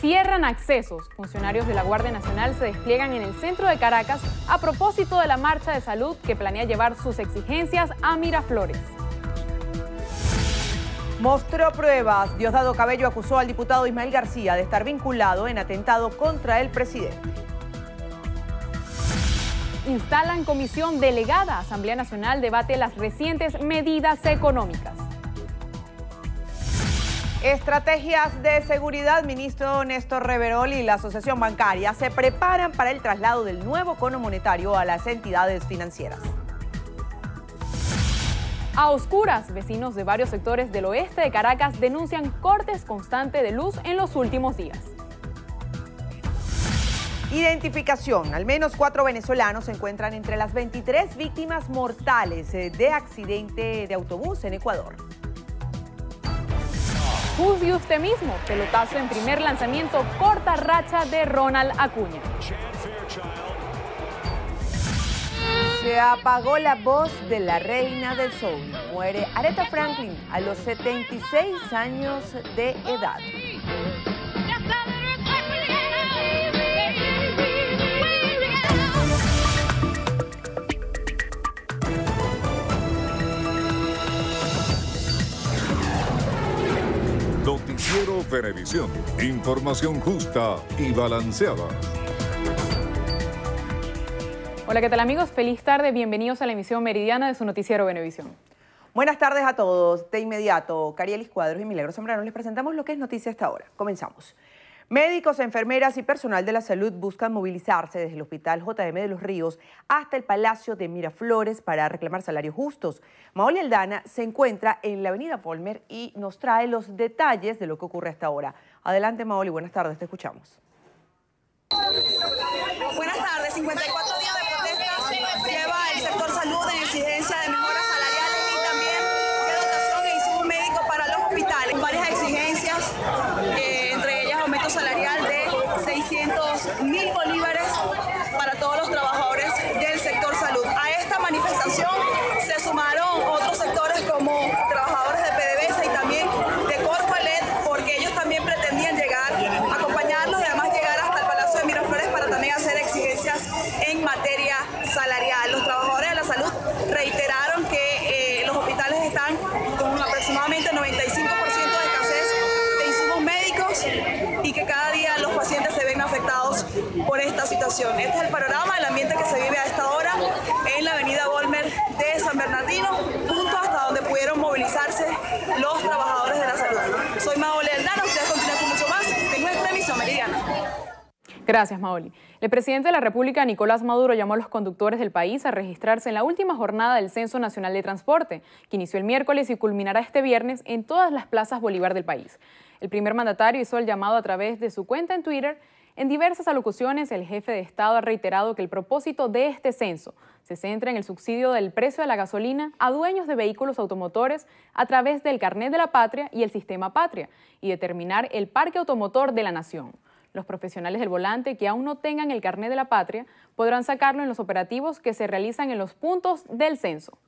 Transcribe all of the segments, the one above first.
Cierran accesos. Funcionarios de la Guardia Nacional se despliegan en el centro de Caracas a propósito de la marcha de salud que planea llevar sus exigencias a Miraflores. Mostró pruebas. Diosdado Cabello acusó al diputado Ismael García de estar vinculado en atentado contra el presidente. Instalan comisión delegada. Asamblea Nacional debate las recientes medidas económicas. Estrategias de seguridad, ministro Néstor Reverol y la Asociación Bancaria se preparan para el traslado del nuevo cono monetario a las entidades financieras. A oscuras, vecinos de varios sectores del oeste de Caracas denuncian cortes constantes de luz en los últimos días. Identificación. Al menos cuatro venezolanos se encuentran entre las 23 víctimas mortales eh, de accidente de autobús en Ecuador y usted mismo. Pelotazo en primer lanzamiento, corta racha de Ronald Acuña. Se apagó la voz de la reina del soul. Muere Aretha Franklin a los 76 años de edad. Noticiero Venevisión. Información justa y balanceada. Hola, ¿qué tal amigos? Feliz tarde, bienvenidos a la emisión meridiana de su noticiero Venevisión. Buenas tardes a todos. De inmediato, Carielis Cuadros y Milagro Sombrano les presentamos lo que es noticia hasta ahora. Comenzamos. Médicos, enfermeras y personal de la salud buscan movilizarse desde el Hospital JM de los Ríos hasta el Palacio de Miraflores para reclamar salarios justos. Maoli Aldana se encuentra en la avenida Polmer y nos trae los detalles de lo que ocurre hasta ahora. Adelante Maoli, buenas tardes, te escuchamos. Buenas tardes, 54 Gracias, Maoli. El presidente de la República, Nicolás Maduro, llamó a los conductores del país a registrarse en la última jornada del Censo Nacional de Transporte, que inició el miércoles y culminará este viernes en todas las plazas Bolívar del país. El primer mandatario hizo el llamado a través de su cuenta en Twitter. En diversas alocuciones, el jefe de Estado ha reiterado que el propósito de este censo se centra en el subsidio del precio de la gasolina a dueños de vehículos automotores a través del carnet de la patria y el sistema patria, y determinar el parque automotor de la nación. Los profesionales del volante que aún no tengan el carnet de la patria podrán sacarlo en los operativos que se realizan en los puntos del censo.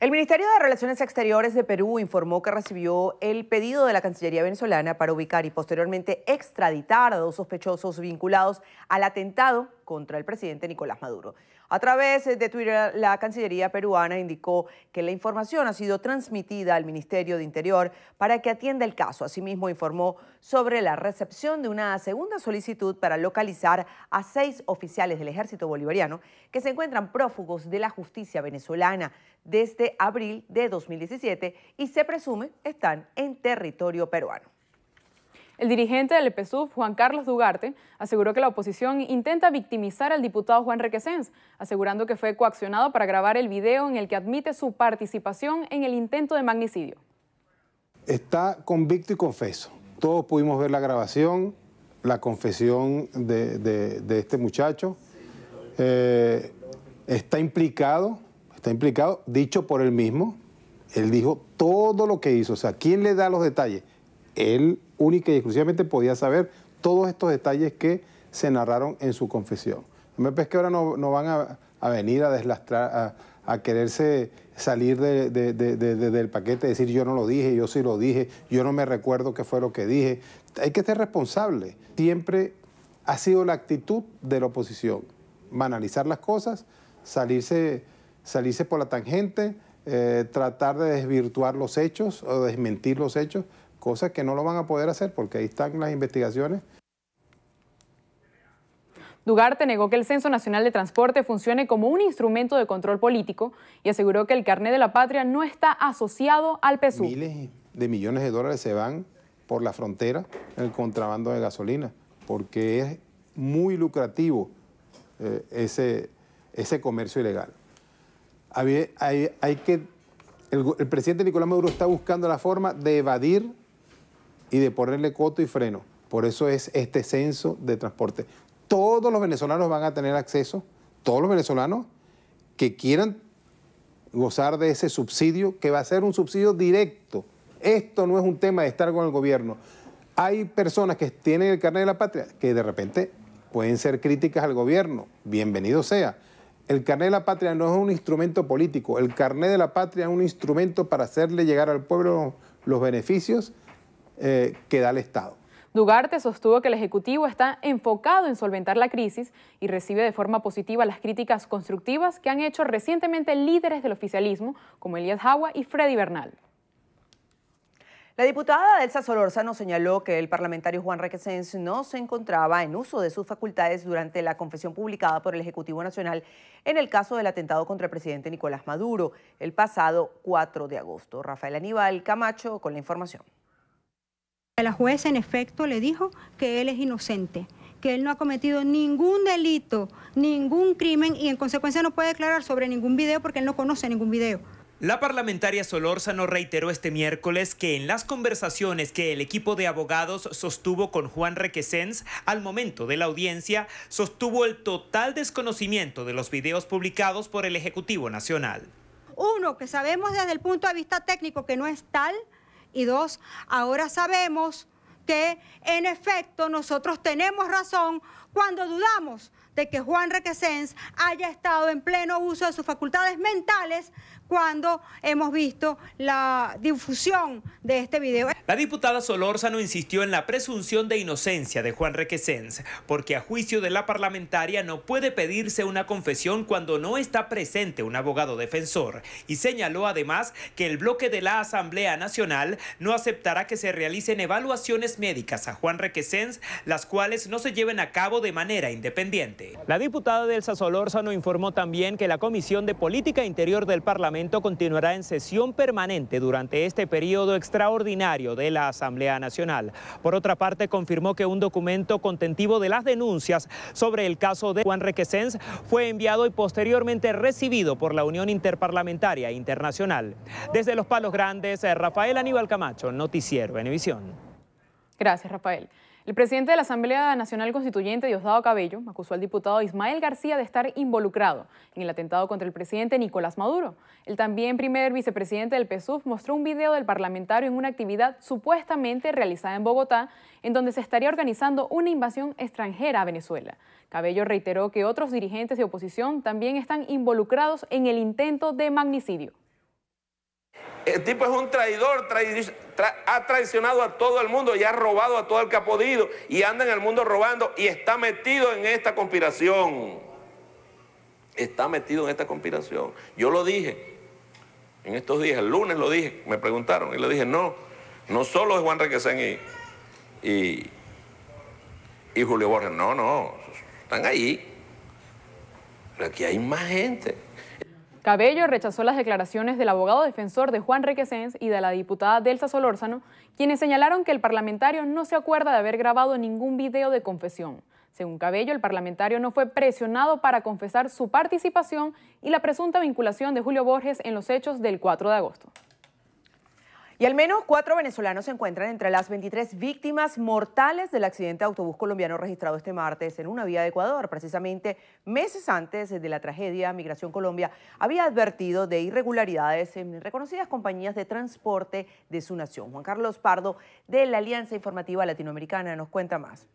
El Ministerio de Relaciones Exteriores de Perú informó que recibió el pedido de la Cancillería venezolana para ubicar y posteriormente extraditar a dos sospechosos vinculados al atentado contra el presidente Nicolás Maduro. A través eh, de Twitter, la Cancillería peruana indicó que la información ha sido transmitida al Ministerio de Interior para que atienda el caso. Asimismo, informó sobre la recepción de una segunda solicitud para localizar a seis oficiales del ejército bolivariano que se encuentran prófugos de la justicia venezolana desde abril de 2017 y se presume están en territorio peruano. El dirigente del PSUV, Juan Carlos Dugarte, aseguró que la oposición intenta victimizar al diputado Juan Requesens, asegurando que fue coaccionado para grabar el video en el que admite su participación en el intento de magnicidio. Está convicto y confeso. Todos pudimos ver la grabación, la confesión de, este muchacho. Eh, está implicado, está implicado, dicho por él mismo. Él dijo todo lo que hizo. O sea, ¿quién le da los detalles? él única y exclusivamente podía saber todos estos detalles que se narraron en su confesión. No me que ahora no, van a, venir a deslastrar, a, quererse salir del paquete, decir yo no lo dije, yo sí lo dije, yo no me recuerdo qué fue lo que dije. Hay que ser responsable. Siempre ha sido la actitud de la oposición, banalizar las cosas, salirse, por la tangente, eh, tratar de desvirtuar los hechos o desmentir los hechos cosas que no lo van a poder hacer porque ahí están las investigaciones. Dugarte negó que el Censo Nacional de Transporte funcione como un instrumento de control político y aseguró que el carnet de la patria no está asociado al PSU. Miles de millones de dólares se van por la frontera en el contrabando de gasolina, porque es muy lucrativo eh, ese, ese comercio ilegal. Hay, que, el presidente Nicolás Maduro está buscando la forma de evadir y de ponerle coto y freno. Por eso es este censo de transporte. Todos los venezolanos van a tener acceso, todos los venezolanos que quieran gozar de ese subsidio, que va a ser un subsidio directo. Esto no es un tema de estar con el gobierno. Hay personas que tienen el carnet de la patria que de repente pueden ser críticas al gobierno. Bienvenido sea. El carnet de la patria no es un instrumento político. El carnet de la patria es un instrumento para hacerle llegar al pueblo los beneficios eh, que da el Estado. Dugarte sostuvo que el Ejecutivo está enfocado en solventar la crisis y recibe de forma positiva las críticas constructivas que han hecho recientemente líderes del oficialismo, como Elías Jawa y Freddy Bernal. La diputada Elsa Solórzano señaló que el parlamentario Juan Requesens no se encontraba en uso de sus facultades durante la confesión publicada por el Ejecutivo Nacional en el caso del atentado contra el presidente Nicolás Maduro el pasado 4 de agosto. Rafael Aníbal Camacho con la información la jueza en efecto le dijo que él es inocente, que él no ha cometido ningún delito, ningún crimen y en consecuencia no puede declarar sobre ningún video porque él no conoce ningún video. La parlamentaria Solórzano reiteró este miércoles que en las conversaciones que el equipo de abogados sostuvo con Juan Requesens al momento de la audiencia, sostuvo el total desconocimiento de los videos publicados por el Ejecutivo Nacional. Uno, que sabemos desde el punto de vista técnico que no es tal, y dos, ahora sabemos que en efecto nosotros tenemos razón cuando dudamos de que Juan Requesens haya estado en pleno uso de sus facultades mentales cuando hemos visto la difusión de este video. La diputada Solórzano insistió en la presunción de inocencia de Juan Requesens, porque a juicio de la parlamentaria no puede pedirse una confesión cuando no está presente un abogado defensor, y señaló además que el bloque de la Asamblea Nacional no aceptará que se realicen evaluaciones médicas a Juan Requesens, las cuales no se lleven a cabo de manera independiente. La diputada Delsa Solórzano informó también que la Comisión de Política Interior del Parlamento continuará en sesión permanente durante este periodo extraordinario de la Asamblea Nacional. Por otra parte, confirmó que un documento contentivo de las denuncias sobre el caso de Juan Requesens fue enviado y posteriormente recibido por la Unión Interparlamentaria Internacional. Desde Los Palos Grandes, eh, Rafael Aníbal Camacho, Noticiero Venevisión. Gracias, Rafael. El presidente de la Asamblea Nacional Constituyente, Diosdado Cabello, acusó al diputado Ismael García de estar involucrado en el atentado contra el presidente Nicolás Maduro. El también primer vicepresidente del PSUV mostró un video del parlamentario en una actividad supuestamente realizada en Bogotá, en donde se estaría organizando una invasión extranjera a Venezuela. Cabello reiteró que otros dirigentes de oposición también están involucrados en el intento de magnicidio. El tipo es un traidor, ha traicionado a todo el mundo y ha robado a todo el que ha podido y anda en el mundo robando y está metido en esta conspiración. Está metido en esta conspiración. Yo lo dije en estos días, el lunes lo dije, me preguntaron y le dije, no, no solo es Juan Requesén y, y, y Julio Borges, no, no, están ahí. Pero aquí hay más gente. Cabello rechazó las declaraciones del abogado defensor de Juan Requesens y de la diputada Delsa Solórzano, quienes señalaron que el parlamentario no se acuerda de haber grabado ningún video de confesión. Según Cabello, el parlamentario no fue presionado para confesar su participación y la presunta vinculación de Julio Borges en los hechos del 4 de agosto. Y al menos cuatro venezolanos se encuentran entre las 23 víctimas mortales del accidente de autobús colombiano registrado este martes en una vía de Ecuador. Precisamente meses antes de la tragedia, Migración Colombia había advertido de irregularidades en reconocidas compañías de transporte de su nación. Juan Carlos Pardo, de la Alianza Informativa Latinoamericana, nos cuenta más.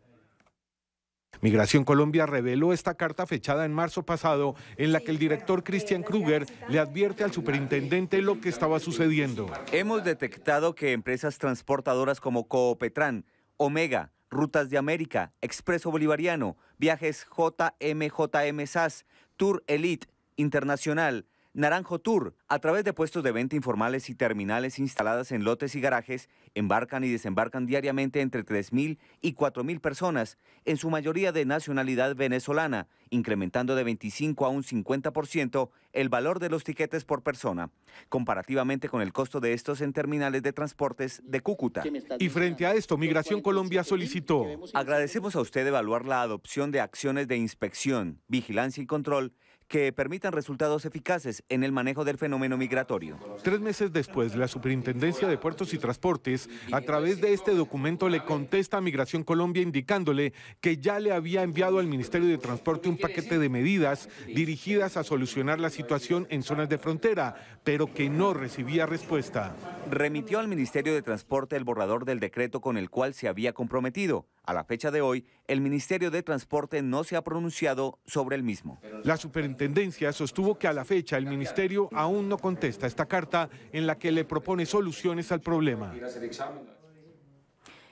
Migración Colombia reveló esta carta fechada en marzo pasado en la que el director eh, Christian Kruger le advierte al superintendente lo que estaba sucediendo. Hemos detectado que empresas transportadoras como Coopetran, Omega, Rutas de América, Expreso Bolivariano, Viajes JMJM SAS, Tour Elite, Internacional, Naranjo Tour, a través de puestos de venta informales y terminales instaladas en lotes y garajes, embarcan y desembarcan diariamente entre 3.000 y 4.000 personas, en su mayoría de nacionalidad venezolana, incrementando de 25 a un 50% el valor de los tiquetes por persona, comparativamente con el costo de estos en terminales de transportes de Cúcuta. Y frente a esto, Migración Colombia solicitó... Agradecemos a usted evaluar la adopción de acciones de inspección, vigilancia y control que permitan resultados eficaces en el manejo del fenómeno migratorio. Tres meses después, la Superintendencia de Puertos y Transportes, a través de este documento, le contesta a Migración Colombia indicándole que ya le había enviado al Ministerio de Transporte un paquete de medidas dirigidas a solucionar la situación en zonas de frontera, pero que no recibía respuesta. Remitió al Ministerio de Transporte el borrador del decreto con el cual se había comprometido a la fecha de hoy, el Ministerio de Transporte no se ha pronunciado sobre el mismo. La superintendencia sostuvo que a la fecha el Ministerio aún no contesta esta carta en la que le propone soluciones al problema.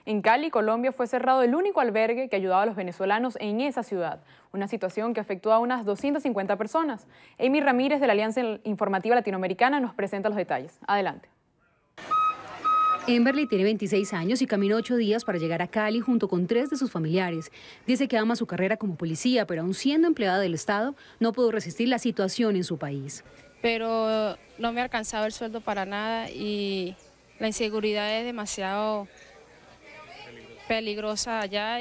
En Cali, Colombia, fue cerrado el único albergue que ayudaba a los venezolanos en esa ciudad, una situación que afectó a unas 250 personas. Amy Ramírez de la Alianza Informativa Latinoamericana nos presenta los detalles. Adelante. Emberly tiene 26 años y caminó ocho días para llegar a Cali junto con tres de sus familiares. Dice que ama su carrera como policía, pero aún siendo empleada del Estado, no pudo resistir la situación en su país. Pero no me ha alcanzado el sueldo para nada y la inseguridad es demasiado peligrosa allá.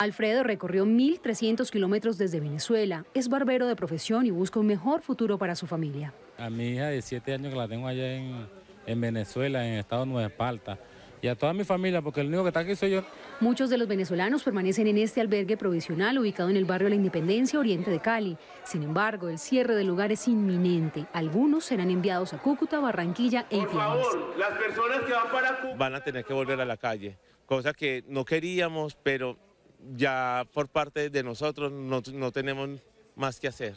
Alfredo recorrió 1.300 kilómetros desde Venezuela. Es barbero de profesión y busca un mejor futuro para su familia. A mi hija de 7 años que la tengo allá en en Venezuela, en el estado de Nueva Esparta y a toda mi familia, porque el único que está aquí soy yo. Muchos de los venezolanos permanecen en este albergue provisional ubicado en el barrio La Independencia, oriente de Cali. Sin embargo, el cierre del lugar es inminente. Algunos serán enviados a Cúcuta, Barranquilla e Por favor, las personas que van para Cúcuta... Van a tener que volver a la calle, cosa que no queríamos, pero ya por parte de nosotros no, no tenemos más que hacer.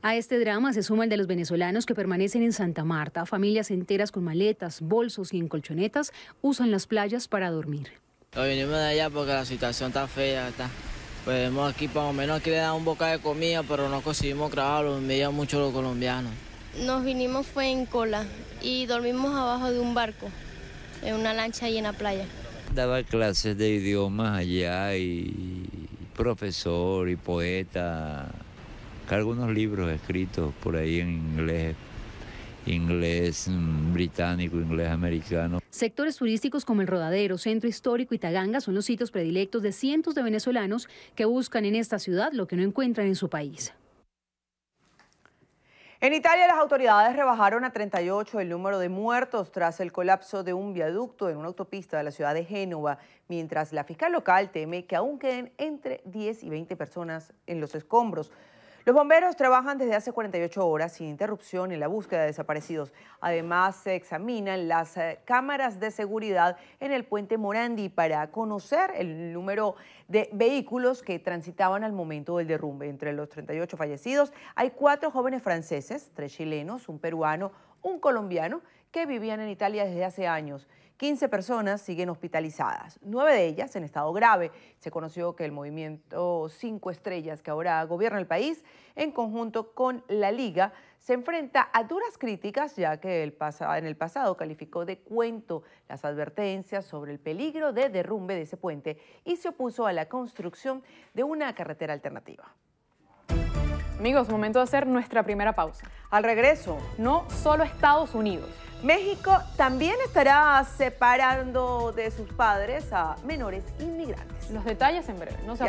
A este drama se suma el de los venezolanos que permanecen en Santa Marta. Familias enteras con maletas, bolsos y en colchonetas usan las playas para dormir. Nos vinimos de allá porque la situación está fea. Está. Pues aquí, por lo menos aquí le dan un bocado de comida, pero no conseguimos grabarlo, me envían mucho los colombianos. Nos vinimos fue en cola y dormimos abajo de un barco, en una lancha ahí en la playa. Daba clases de idiomas allá y profesor y poeta algunos libros escritos por ahí en inglés inglés mm, británico, inglés americano. Sectores turísticos como el Rodadero, Centro Histórico y Taganga son los sitios predilectos de cientos de venezolanos que buscan en esta ciudad lo que no encuentran en su país. En Italia las autoridades rebajaron a 38 el número de muertos tras el colapso de un viaducto en una autopista de la ciudad de Génova, mientras la fiscal local teme que aún queden entre 10 y 20 personas en los escombros. Los bomberos trabajan desde hace 48 horas sin interrupción en la búsqueda de desaparecidos. Además, se examinan las eh, cámaras de seguridad en el puente Morandi para conocer el número de vehículos que transitaban al momento del derrumbe. Entre los 38 fallecidos hay cuatro jóvenes franceses, tres chilenos, un peruano, un colombiano, que vivían en Italia desde hace años. 15 personas siguen hospitalizadas, nueve de ellas en estado grave. Se conoció que el movimiento Cinco Estrellas, que ahora gobierna el país, en conjunto con la Liga, se enfrenta a duras críticas, ya que el en el pasado calificó de cuento las advertencias sobre el peligro de derrumbe de ese puente y se opuso a la construcción de una carretera alternativa. Amigos, momento de hacer nuestra primera pausa. Al regreso, no solo Estados Unidos México también estará separando de sus padres a menores inmigrantes. Los detalles en breve, no se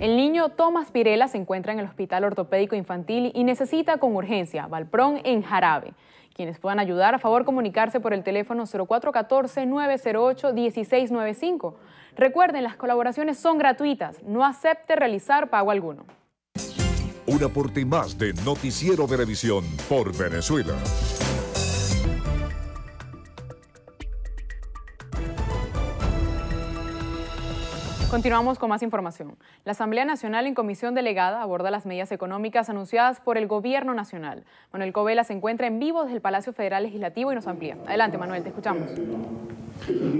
El niño Tomás Pirela se encuentra en el Hospital Ortopédico Infantil y necesita con urgencia Valprón en Jarabe. Quienes puedan ayudar, a favor comunicarse por el teléfono 0414-908-1695. Recuerden, las colaboraciones son gratuitas. No acepte realizar pago alguno. Un aporte más de Noticiero Televisión por Venezuela. Continuamos con más información. La Asamblea Nacional en comisión delegada aborda las medidas económicas anunciadas por el Gobierno Nacional. Manuel Covela se encuentra en vivo desde el Palacio Federal Legislativo y nos amplía. Adelante, Manuel, te escuchamos.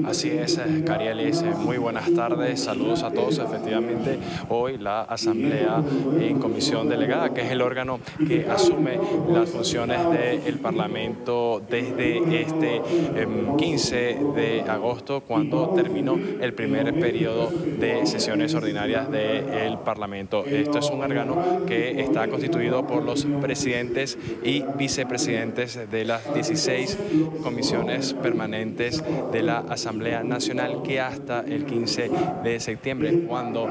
Así es, eh, Carielis, muy buenas tardes, saludos a todos. Efectivamente, hoy la Asamblea en Comisión Delegada, que es el órgano que asume las funciones del Parlamento desde este 15 em, de agosto, cuando terminó el primer periodo de sesiones ordinarias del Parlamento. Esto es un órgano que está constituido por los presidentes y vicepresidentes de las 16 comisiones permanentes de la Asamblea Nacional que hasta el 15 de septiembre, cuando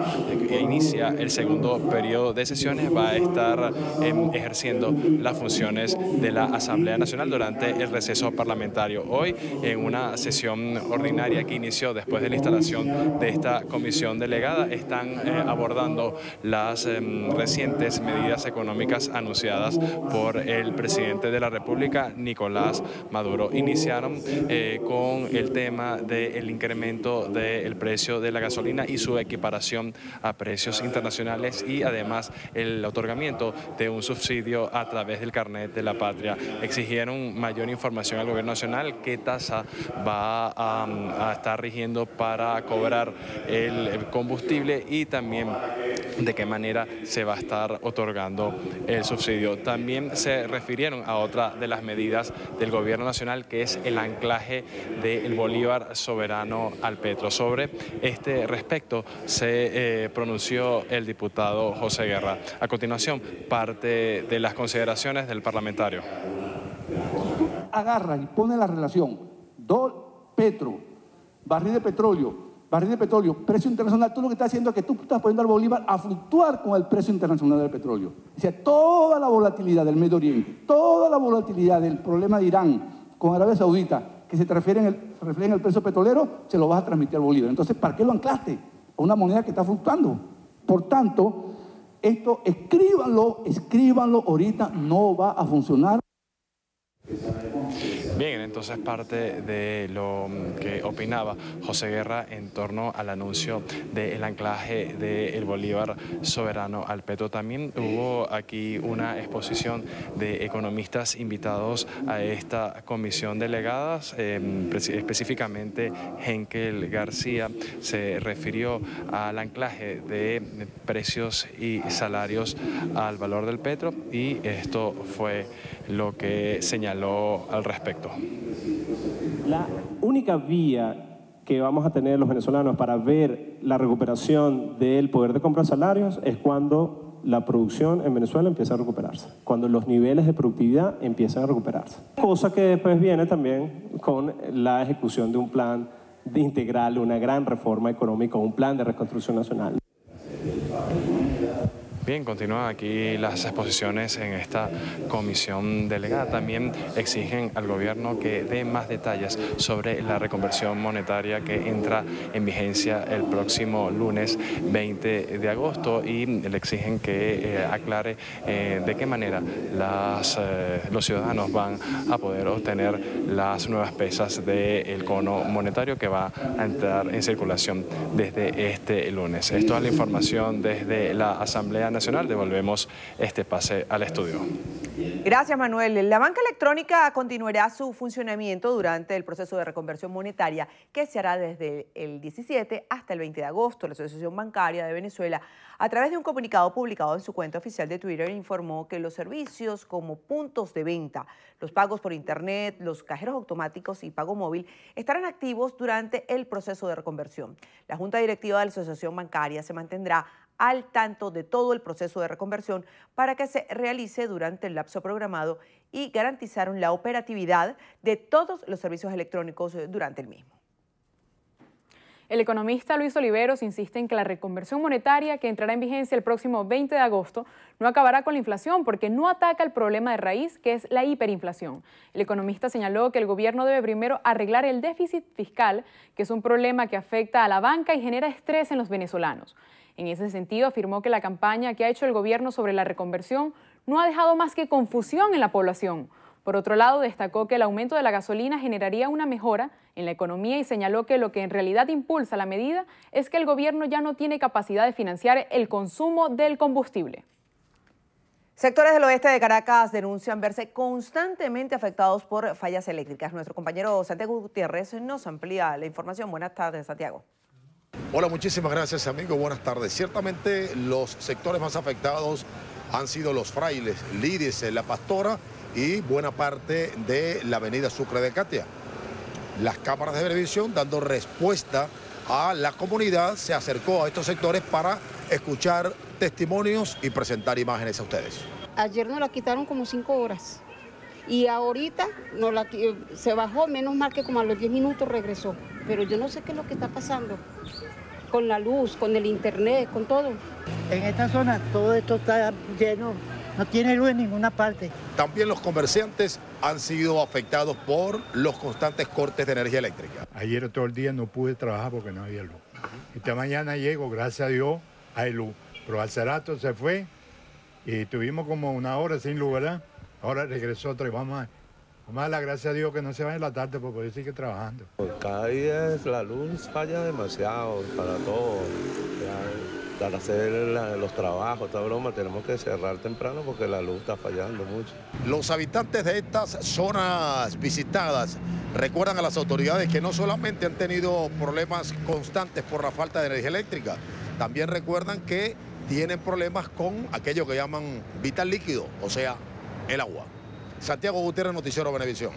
inicia el segundo periodo de sesiones, va a estar em, ejerciendo las funciones de la Asamblea Nacional durante el receso parlamentario. Hoy, en una sesión ordinaria que inició después de la instalación de esta comisión delegada, están eh, abordando las em, recientes medidas económicas anunciadas por el presidente de la República, Nicolás Maduro. Iniciaron eh, con el tema tema del incremento del precio de la gasolina y su equiparación a precios internacionales y además el otorgamiento de un subsidio a través del carnet de la patria. Exigieron mayor información al gobierno nacional, qué tasa va a, a estar rigiendo para cobrar el combustible y también de qué manera se va a estar otorgando el subsidio. También se refirieron a otra de las medidas del gobierno nacional que es el anclaje del bolígrafo Bolívar Soberano al Petro. Sobre este respecto se eh, pronunció el diputado José Guerra. A continuación, parte de las consideraciones del parlamentario. Agarra y pone la relación do Petro, barril de petróleo, barril de petróleo, precio internacional, tú lo que estás haciendo es que tú estás poniendo al Bolívar a fluctuar con el precio internacional del petróleo. O sea, toda la volatilidad del Medio Oriente, toda la volatilidad del problema de Irán con Arabia Saudita, que se refiere en el reflejen el precio petrolero, se lo vas a transmitir al bolívar. Entonces, ¿para qué lo anclaste? A una moneda que está fluctuando. Por tanto, esto escríbanlo, escríbanlo, ahorita no va a funcionar. Bien, entonces parte de lo que opinaba José Guerra en torno al anuncio del anclaje del Bolívar soberano al Petro. También hubo aquí una exposición de economistas invitados a esta comisión delegadas, em, específicamente Henkel García se refirió al anclaje de precios y salarios al valor del Petro y esto fue lo que señaló al respecto. La única vía que vamos a tener los venezolanos para ver la recuperación del poder de compra salarios es cuando la producción en Venezuela empieza a recuperarse, cuando los niveles de productividad empiezan a recuperarse. Cosa que después viene también con la ejecución de un plan de integral, una gran reforma económica, un plan de reconstrucción nacional. Bien, continúan aquí las exposiciones en esta comisión delegada. También exigen al gobierno que dé más detalles sobre la reconversión monetaria que entra en vigencia el próximo lunes 20 de agosto y le exigen que eh, aclare eh, de qué manera eh, los ciudadanos van a poder obtener las nuevas pesas del cono monetario que va a entrar en circulación desde este lunes. Esto es la información desde la Asamblea Nacional. Nacional, devolvemos este pase al estudio. Gracias, Manuel. La banca electrónica continuará su funcionamiento durante el proceso de reconversión monetaria que se hará desde el 17 hasta el 20 de agosto. La Asociación Bancaria de Venezuela, a través de un comunicado publicado en su cuenta oficial de Twitter, informó que los servicios como puntos de venta, los pagos por Internet, los cajeros automáticos y pago móvil estarán activos durante el proceso de reconversión. La Junta Directiva de la Asociación Bancaria se mantendrá al tanto de todo el proceso de reconversión para que se realice durante el lapso programado y garantizaron la operatividad de todos los servicios electrónicos durante el mismo. El economista Luis Oliveros insiste en que la reconversión monetaria que entrará en vigencia el próximo 20 de agosto no acabará con la inflación porque no ataca el problema de raíz que es la hiperinflación. El economista señaló que el gobierno debe primero arreglar el déficit fiscal, que es un problema que afecta a la banca y genera estrés en los venezolanos. En ese sentido, afirmó que la campaña que ha hecho el gobierno sobre la reconversión no ha dejado más que confusión en la población. Por otro lado, destacó que el aumento de la gasolina generaría una mejora en la economía y señaló que lo que en realidad impulsa la medida es que el gobierno ya no tiene capacidad de financiar el consumo del combustible. Sectores del oeste de Caracas denuncian verse constantemente afectados por fallas eléctricas. Nuestro compañero Santiago Gutiérrez nos amplía la información. Buenas tardes, Santiago. Hola, muchísimas gracias amigo, buenas tardes. Ciertamente los sectores más afectados han sido los frailes, Lídice, La Pastora y buena parte de la avenida Sucre de Katia. Las cámaras de televisión dando respuesta a la comunidad se acercó a estos sectores para escuchar testimonios y presentar imágenes a ustedes. Ayer nos la quitaron como cinco horas y ahorita la, se bajó, menos mal que como a los diez minutos regresó, pero yo no sé qué es lo que está pasando con la luz, con el internet, con todo. En esta zona todo esto está lleno, no tiene luz en ninguna parte. También los comerciantes han sido afectados por los constantes cortes de energía eléctrica. Ayer todo el día no pude trabajar porque no había luz. Esta mañana llego, gracias a Dios, hay luz. Pero hace rato se fue y tuvimos como una hora sin luz, ¿verdad? Ahora regresó otra y vamos a más la gracia a Dios que no se va en la tarde porque yo sigue trabajando. Cada día la luz falla demasiado para todo. para hacer los trabajos, esta broma, tenemos que cerrar temprano porque la luz está fallando mucho. Los habitantes de estas zonas visitadas recuerdan a las autoridades que no solamente han tenido problemas constantes por la falta de energía eléctrica, también recuerdan que tienen problemas con aquello que llaman vital líquido, o sea, el agua. Santiago Gutiérrez, Noticiero Benevisión.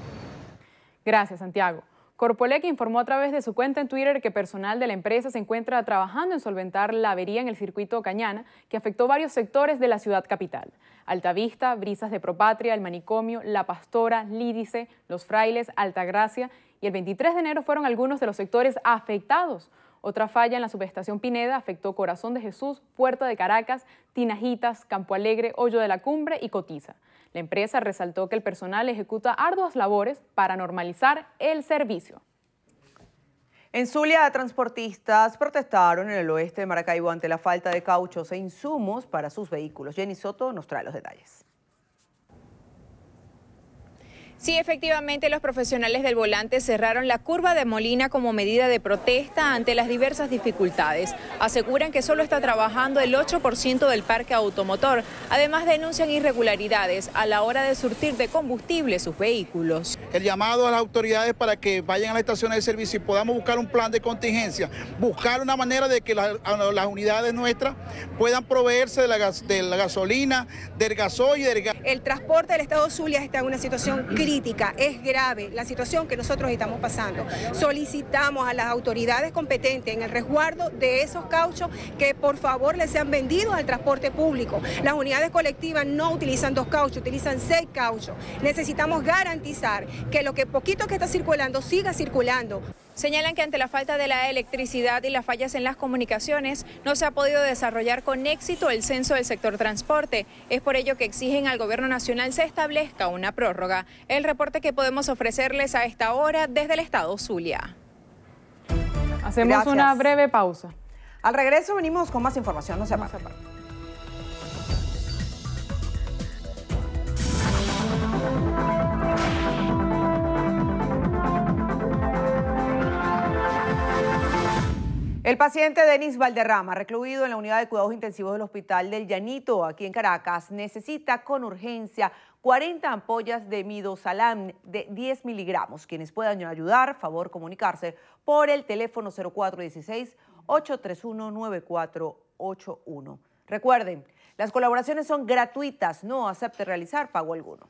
Gracias, Santiago. Corpolec informó a través de su cuenta en Twitter que personal de la empresa se encuentra trabajando en solventar la avería en el circuito Cañana, que afectó varios sectores de la ciudad capital. Altavista, Brisas de Propatria, El Manicomio, La Pastora, Lídice, Los Frailes, Altagracia y el 23 de enero fueron algunos de los sectores afectados. Otra falla en la subestación Pineda afectó Corazón de Jesús, Puerta de Caracas, Tinajitas, Campo Alegre, Hoyo de la Cumbre y Cotiza. La empresa resaltó que el personal ejecuta arduas labores para normalizar el servicio. En Zulia, transportistas protestaron en el oeste de Maracaibo ante la falta de cauchos e insumos para sus vehículos. Jenny Soto nos trae los detalles. Sí, efectivamente, los profesionales del volante cerraron la curva de Molina como medida de protesta ante las diversas dificultades. Aseguran que solo está trabajando el 8% del parque automotor. Además, denuncian irregularidades a la hora de surtir de combustible sus vehículos. El llamado a las autoridades para que vayan a las estaciones de servicio y podamos buscar un plan de contingencia, buscar una manera de que las, unidades nuestras puedan proveerse de la, gasolina, del gasoil y del gas. El transporte del Estado Zulia está en una situación crítica es grave la situación que nosotros estamos pasando. Solicitamos a las autoridades competentes en el resguardo de esos cauchos que por favor les sean vendidos al transporte público. Las unidades colectivas no utilizan dos cauchos, utilizan seis cauchos. Necesitamos garantizar que lo que poquito que está circulando siga circulando. Señalan que ante la falta de la electricidad y las fallas en las comunicaciones, no se ha podido desarrollar con éxito el censo del sector transporte. Es por ello que exigen al gobierno nacional se establezca una prórroga. El reporte que podemos ofrecerles a esta hora desde el estado Zulia. Hacemos una breve pausa. Al regreso venimos con más información, no se, no El paciente Denis Valderrama, recluido en la unidad de cuidados intensivos del Hospital del Llanito, aquí en Caracas, necesita con urgencia 40 ampollas de midosalam de 10 miligramos. Quienes puedan ayudar, favor comunicarse por el teléfono 0416-831-9481. Recuerden, las colaboraciones son gratuitas, no acepte realizar pago alguno.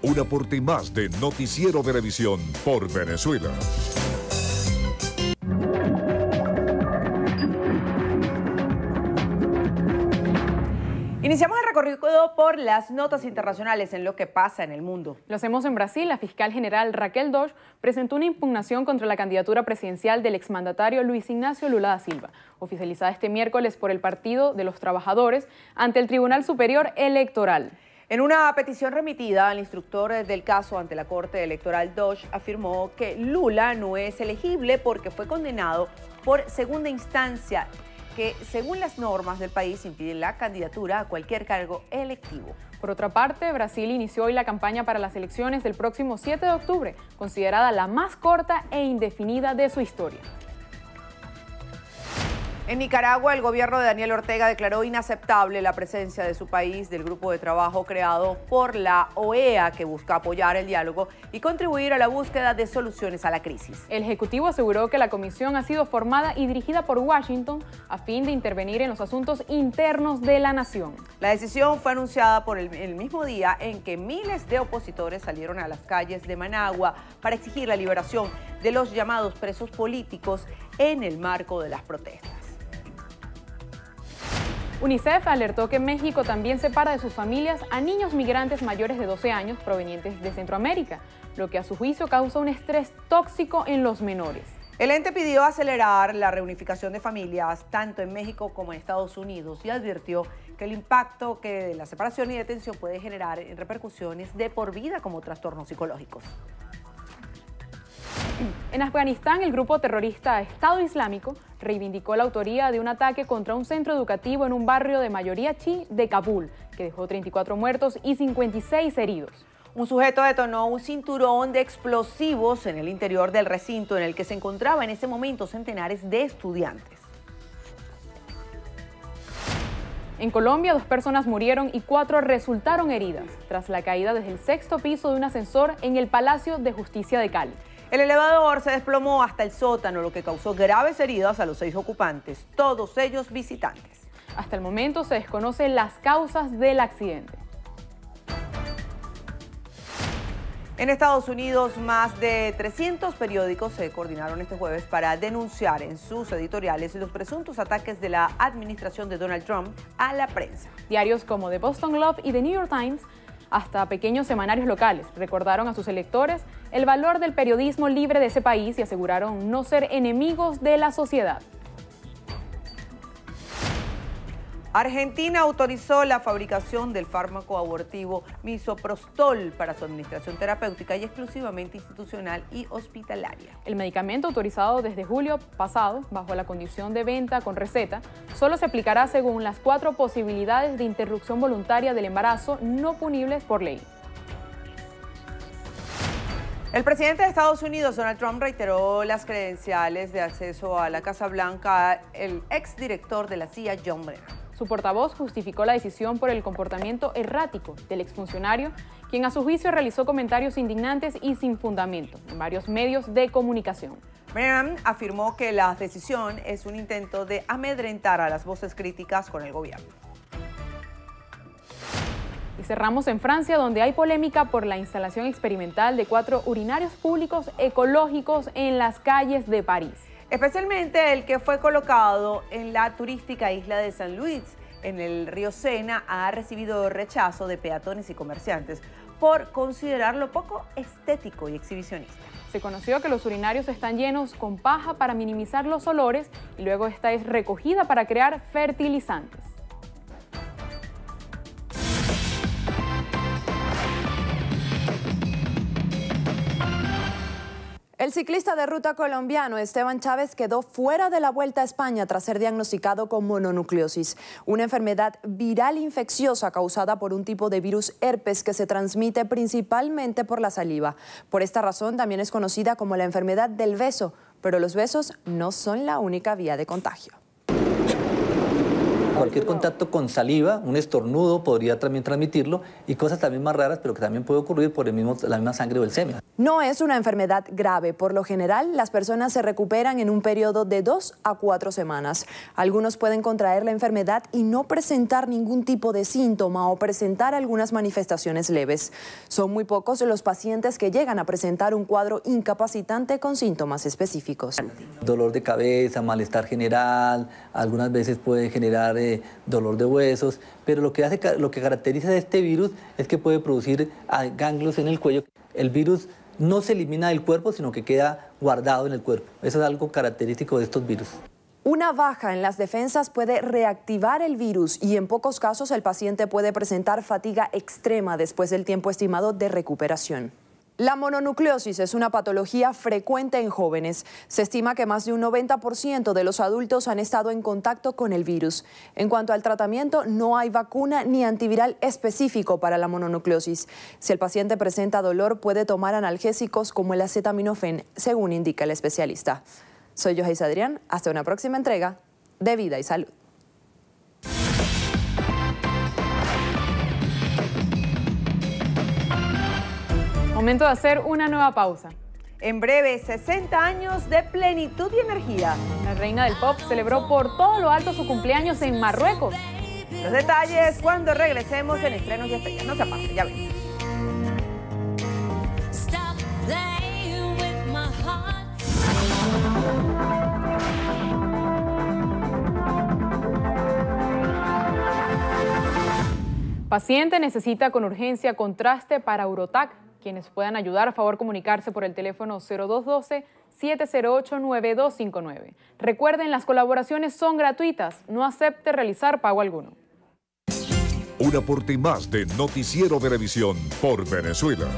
Un aporte más de Noticiero de Televisión por Venezuela. Iniciamos el recorrido por las notas internacionales en lo que pasa en el mundo. Lo hacemos en Brasil. La fiscal general Raquel Dodge presentó una impugnación contra la candidatura presidencial del exmandatario Luis Ignacio Lula da Silva, oficializada este miércoles por el Partido de los Trabajadores ante el Tribunal Superior Electoral. En una petición remitida al instructor del caso ante la Corte Electoral, Dodge afirmó que Lula no es elegible porque fue condenado por segunda instancia que, según las normas del país, impide la candidatura a cualquier cargo electivo. Por otra parte, Brasil inició hoy la campaña para las elecciones del próximo 7 de octubre, considerada la más corta e indefinida de su historia. En Nicaragua, el gobierno de Daniel Ortega declaró inaceptable la presencia de su país del grupo de trabajo creado por la OEA que busca apoyar el diálogo y contribuir a la búsqueda de soluciones a la crisis. El Ejecutivo aseguró que la comisión ha sido formada y dirigida por Washington a fin de intervenir en los asuntos internos de la nación. La decisión fue anunciada por el, mismo día en que miles de opositores salieron a las calles de Managua para exigir la liberación de los llamados presos políticos en el marco de las protestas. UNICEF alertó que México también separa de sus familias a niños migrantes mayores de 12 años provenientes de Centroamérica, lo que a su juicio causa un estrés tóxico en los menores. El ente pidió acelerar la reunificación de familias tanto en México como en Estados Unidos y advirtió que el impacto que la separación y detención puede generar en repercusiones de por vida como trastornos psicológicos. En Afganistán, el grupo terrorista Estado Islámico reivindicó la autoría de un ataque contra un centro educativo en un barrio de mayoría chi de Kabul, que dejó 34 muertos y 56 heridos. Un sujeto detonó un cinturón de explosivos en el interior del recinto en el que se encontraba en ese momento centenares de estudiantes. En Colombia, dos personas murieron y cuatro resultaron heridas tras la caída desde el sexto piso de un ascensor en el Palacio de Justicia de Cali. El elevador se desplomó hasta el sótano, lo que causó graves heridas a los seis ocupantes, todos ellos visitantes. Hasta el momento se desconocen las causas del accidente. En Estados Unidos, más de 300 periódicos se coordinaron este jueves para denunciar en sus editoriales los presuntos ataques de la administración de Donald Trump a la prensa. Diarios como The Boston Globe y The New York Times hasta pequeños semanarios locales recordaron a sus electores el valor del periodismo libre de ese país y aseguraron no ser enemigos de la sociedad. Argentina autorizó la fabricación del fármaco abortivo misoprostol para su administración terapéutica y exclusivamente institucional y hospitalaria. El medicamento autorizado desde julio pasado, bajo la condición de venta con receta, solo se aplicará según las cuatro posibilidades de interrupción voluntaria del embarazo no punibles por ley. El presidente de Estados Unidos, Donald Trump, reiteró las credenciales de acceso a la Casa Blanca al exdirector de la CIA, John Brennan. Su portavoz justificó la decisión por el comportamiento errático del exfuncionario, quien a su juicio realizó comentarios indignantes y sin fundamento en varios medios de comunicación. Merham afirmó que la decisión es un intento de amedrentar a las voces críticas con el gobierno. Y cerramos en Francia, donde hay polémica por la instalación experimental de cuatro urinarios públicos ecológicos en las calles de París especialmente el que fue colocado en la turística isla de San Luis, en el río Sena, ha recibido rechazo de peatones y comerciantes por considerarlo poco estético y exhibicionista. Se conoció que los urinarios están llenos con paja para minimizar los olores y luego esta es recogida para crear fertilizantes. El ciclista de ruta colombiano Esteban Chávez quedó fuera de la Vuelta a España tras ser diagnosticado con mononucleosis, una enfermedad viral infecciosa causada por un tipo de virus herpes que se transmite principalmente por la saliva. Por esta razón también es conocida como la enfermedad del beso, pero los besos no son la única vía de contagio cualquier contacto con saliva, un estornudo podría también transmitirlo y cosas también más raras, pero que también puede ocurrir por el mismo, la misma sangre o el semen. No es una enfermedad grave. Por lo general, las personas se recuperan en un periodo de dos a cuatro semanas. Algunos pueden contraer la enfermedad y no presentar ningún tipo de síntoma o presentar algunas manifestaciones leves. Son muy pocos los pacientes que llegan a presentar un cuadro incapacitante con síntomas específicos. Dolor de cabeza, malestar general, algunas veces puede generar dolor de huesos, pero lo que, hace, lo que caracteriza a este virus es que puede producir ah, ganglios en el cuello. El virus no se elimina del cuerpo, sino que queda guardado en el cuerpo. Eso es algo característico de estos virus. Una baja en las defensas puede reactivar el virus y en pocos casos el paciente puede presentar fatiga extrema después del tiempo estimado de recuperación. La mononucleosis es una patología frecuente en jóvenes. Se estima que más de un 90% de los adultos han estado en contacto con el virus. En cuanto al tratamiento, no hay vacuna ni antiviral específico para la mononucleosis. Si el paciente presenta dolor, puede tomar analgésicos como el acetaminofén, según indica el especialista. Soy Joyce Adrián. Hasta una próxima entrega de Vida y Salud. Momento de hacer una nueva pausa. En breve, 60 años de plenitud y energía. La reina del pop celebró por todo lo alto su cumpleaños en Marruecos. Los detalles cuando regresemos en estrenos de estrellas. No se aparte, ya ven. Paciente necesita con urgencia contraste para Urotac quienes puedan ayudar, a favor comunicarse por el teléfono 0212 708-9259. Recuerden, las colaboraciones son gratuitas. No acepte realizar pago alguno. Un aporte más de Noticiero Televisión por Venezuela.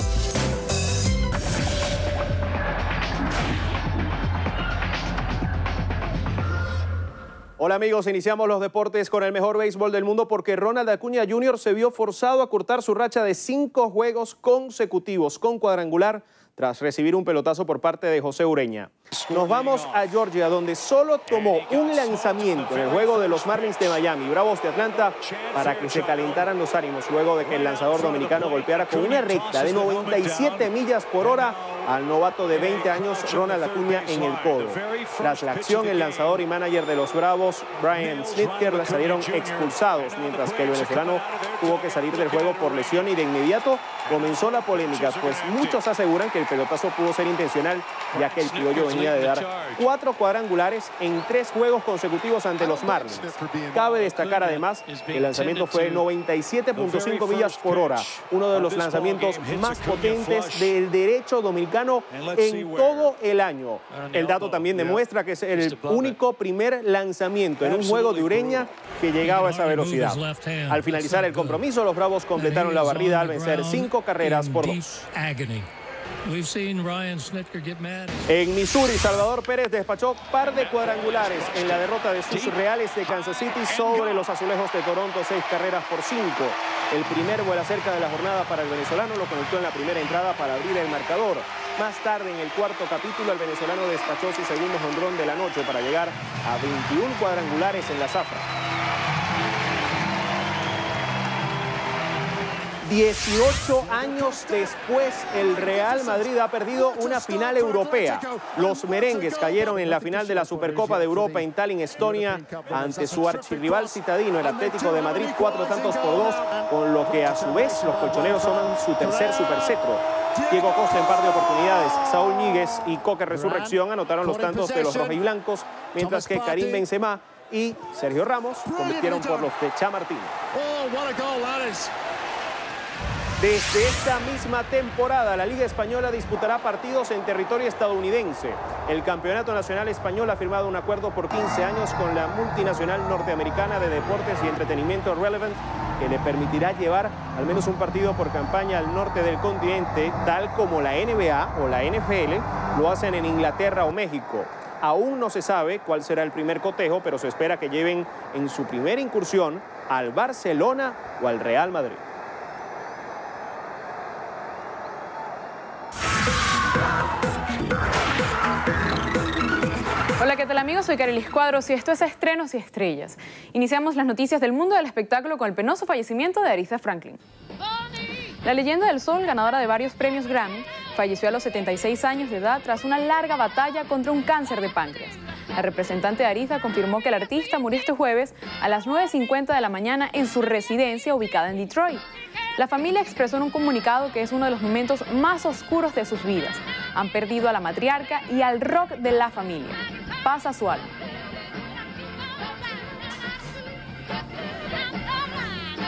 Hola amigos, iniciamos los deportes con el mejor béisbol del mundo porque Ronald Acuña Jr. se vio forzado a cortar su racha de cinco juegos consecutivos con cuadrangular tras recibir un pelotazo por parte de José Ureña. Nos vamos a Georgia, donde solo tomó un lanzamiento en el juego de los Marlins de Miami, Bravos de Atlanta, para que se calentaran los ánimos luego de que el lanzador dominicano golpeara con una recta de 97 millas por hora al novato de 20 años Ronald Acuña en el codo. Tras la acción, el lanzador y manager de los Bravos, Brian Snitker, salieron expulsados, mientras que el venezolano tuvo que salir del juego por lesión y de inmediato comenzó la polémica, pues muchos aseguran que el pelotazo pudo ser intencional, ya que el criollo venía de dar cuatro cuadrangulares en tres juegos consecutivos ante los Marlins. Cabe destacar además que el lanzamiento fue de 97.5 millas por hora, uno de los lanzamientos más potentes del derecho dominicano en todo el año. El dato también demuestra que es el único primer lanzamiento en un juego de Ureña que llegaba a esa velocidad. Al finalizar el compromiso, los Bravos completaron la barrida al vencer cinco carreras por dos. En Missouri, Salvador Pérez despachó par de cuadrangulares en la derrota de sus Reales de Kansas City sobre los Azulejos de Toronto, seis carreras por cinco. El primer vuelo cerca de la jornada para el venezolano lo conectó en la primera entrada para abrir el marcador. Más tarde, en el cuarto capítulo, el venezolano despachó su segundo jonrón de la noche para llegar a 21 cuadrangulares en la zafra. 18 años después, el Real Madrid ha perdido una final europea. Los merengues cayeron en la final de la Supercopa de Europa en Tallinn, Estonia, ante su archirrival citadino, el Atlético de Madrid, cuatro tantos por dos, con lo que a su vez los colchoneros son su tercer supercetro. Diego Costa en par de oportunidades, Saúl Níguez y Coque Resurrección anotaron los tantos de los rojiblancos, mientras que Karim Benzema y Sergio Ramos convirtieron por los de Chamartín. Oh, desde esta misma temporada, la Liga Española disputará partidos en territorio estadounidense. El Campeonato Nacional Español ha firmado un acuerdo por 15 años con la multinacional norteamericana de deportes y entretenimiento Relevant, que le permitirá llevar al menos un partido por campaña al norte del continente, tal como la NBA o la NFL lo hacen en Inglaterra o México. Aún no se sabe cuál será el primer cotejo, pero se espera que lleven en su primera incursión al Barcelona o al Real Madrid. Hola, ¿qué tal amigos? Soy Carelis Cuadros y esto es Estrenos y Estrellas. Iniciamos las noticias del mundo del espectáculo con el penoso fallecimiento de Arisa Franklin. La leyenda del sol, ganadora de varios premios Grammy, falleció a los 76 años de edad tras una larga batalla contra un cáncer de páncreas. La representante de Arisa confirmó que el artista murió este jueves a las 9.50 de la mañana en su residencia ubicada en Detroit. La familia expresó en un comunicado que es uno de los momentos más oscuros de sus vidas. Han perdido a la matriarca y al rock de la familia. Pasa su alma.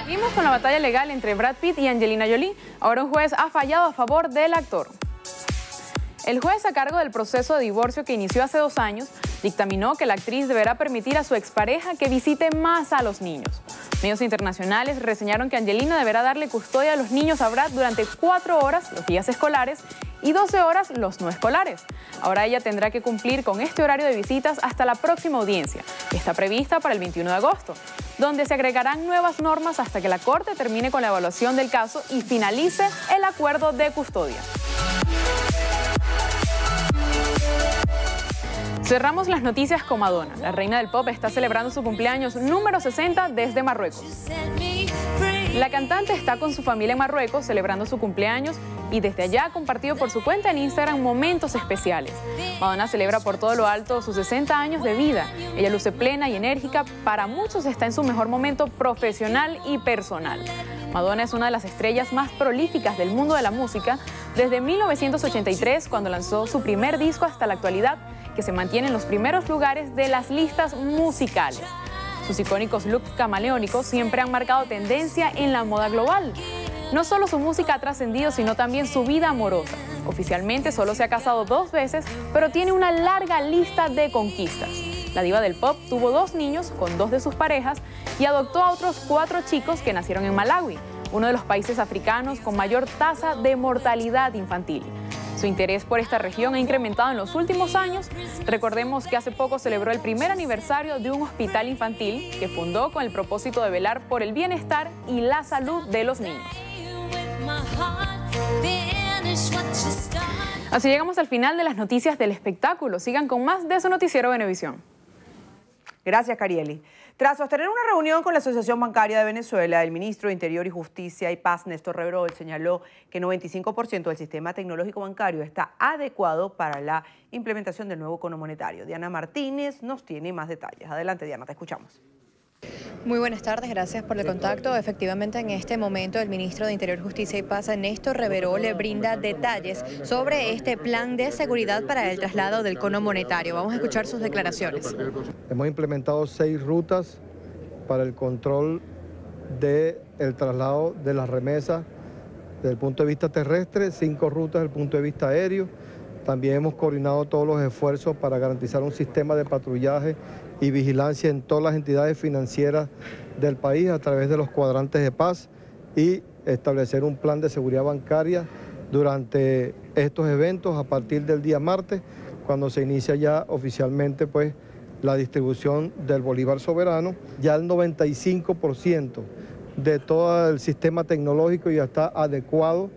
Seguimos con la batalla legal entre Brad Pitt y Angelina Jolie. Ahora un juez ha fallado a favor del actor. El juez a cargo del proceso de divorcio que inició hace dos años dictaminó que la actriz deberá permitir a su expareja que visite más a los niños. Medios internacionales reseñaron que Angelina deberá darle custodia a los niños a Brad durante cuatro horas los días escolares y doce horas los no escolares. Ahora ella tendrá que cumplir con este horario de visitas hasta la próxima audiencia, que está prevista para el 21 de agosto, donde se agregarán nuevas normas hasta que la Corte termine con la evaluación del caso y finalice el acuerdo de custodia. Cerramos las noticias con Madonna. La reina del pop está celebrando su cumpleaños número 60 desde Marruecos. La cantante está con su familia en Marruecos celebrando su cumpleaños y desde allá ha compartido por su cuenta en Instagram momentos especiales. Madonna celebra por todo lo alto sus 60 años de vida. Ella luce plena y enérgica, para muchos está en su mejor momento profesional y personal. Madonna es una de las estrellas más prolíficas del mundo de la música. Desde 1983, cuando lanzó su primer disco hasta la actualidad, que se mantiene en los primeros lugares de las listas musicales. Sus icónicos looks camaleónicos siempre han marcado tendencia en la moda global. No solo su música ha trascendido, sino también su vida amorosa. Oficialmente solo se ha casado dos veces, pero tiene una larga lista de conquistas. La diva del pop tuvo dos niños con dos de sus parejas y adoptó a otros cuatro chicos que nacieron en Malawi, uno de los países africanos con mayor tasa de mortalidad infantil. Su interés por esta región ha incrementado en los últimos años. Recordemos que hace poco celebró el primer aniversario de un hospital infantil que fundó con el propósito de velar por el bienestar y la salud de los niños. Así llegamos al final de las noticias del espectáculo. Sigan con más de su noticiero Venevisión. Gracias, Carieli. Tras sostener una reunión con la Asociación Bancaria de Venezuela, el ministro de Interior y Justicia y Paz, Néstor Rebrol, señaló que 95% del sistema tecnológico bancario está adecuado para la implementación del nuevo cono monetario. Diana Martínez nos tiene más detalles. Adelante, Diana, te escuchamos. Muy buenas tardes, gracias por el contacto. Efectivamente, en este momento el ministro de Interior, Justicia y Paz, Néstor Reveró, le brinda detalles sobre este plan de seguridad para el traslado del cono monetario. Vamos a escuchar sus declaraciones. Hemos implementado seis rutas para el control del traslado de las remesas desde el punto de vista terrestre, cinco rutas desde el punto de vista aéreo, también hemos coordinado todos los esfuerzos para garantizar un sistema de patrullaje y vigilancia en todas las entidades financieras del país a través de los cuadrantes de paz y establecer un plan de seguridad bancaria durante estos eventos a partir del día martes, cuando se inicia ya oficialmente pues, la distribución del Bolívar Soberano. Ya el 95% de todo el sistema tecnológico ya está adecuado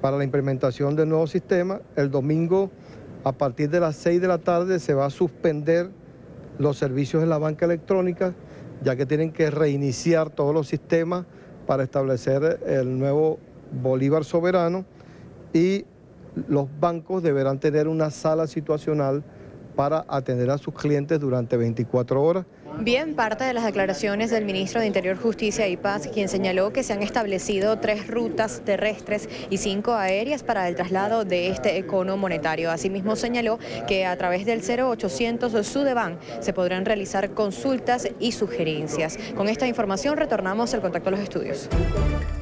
para la implementación del nuevo sistema. El domingo, a partir de las 6 de la tarde, se va a suspender los servicios en la banca electrónica, ya que tienen que reiniciar todos los sistemas para establecer el nuevo Bolívar soberano y los bancos deberán tener una sala situacional para atender a sus clientes durante 24 horas. Bien, parte de las declaraciones del ministro de Interior, Justicia y Paz, quien señaló que se han establecido tres rutas terrestres y cinco aéreas para el traslado de este econo monetario. Asimismo, señaló que a través del 0800 Sudeban se podrán realizar consultas y sugerencias. Con esta información retornamos al contacto a los estudios.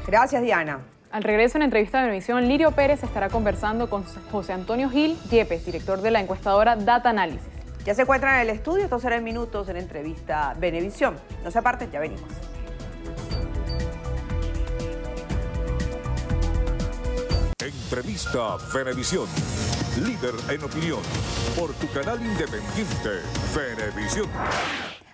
Gracias, Diana. Al regreso en entrevista de la emisión, Lirio Pérez estará conversando con José Antonio Gil Yepes, director de la encuestadora Data Análisis. Ya se encuentran en el estudio, estos serán minutos en entrevista Benevisión. No se aparten, ya venimos. Entrevista Venevisión, líder en opinión, por tu canal independiente, Venevisión.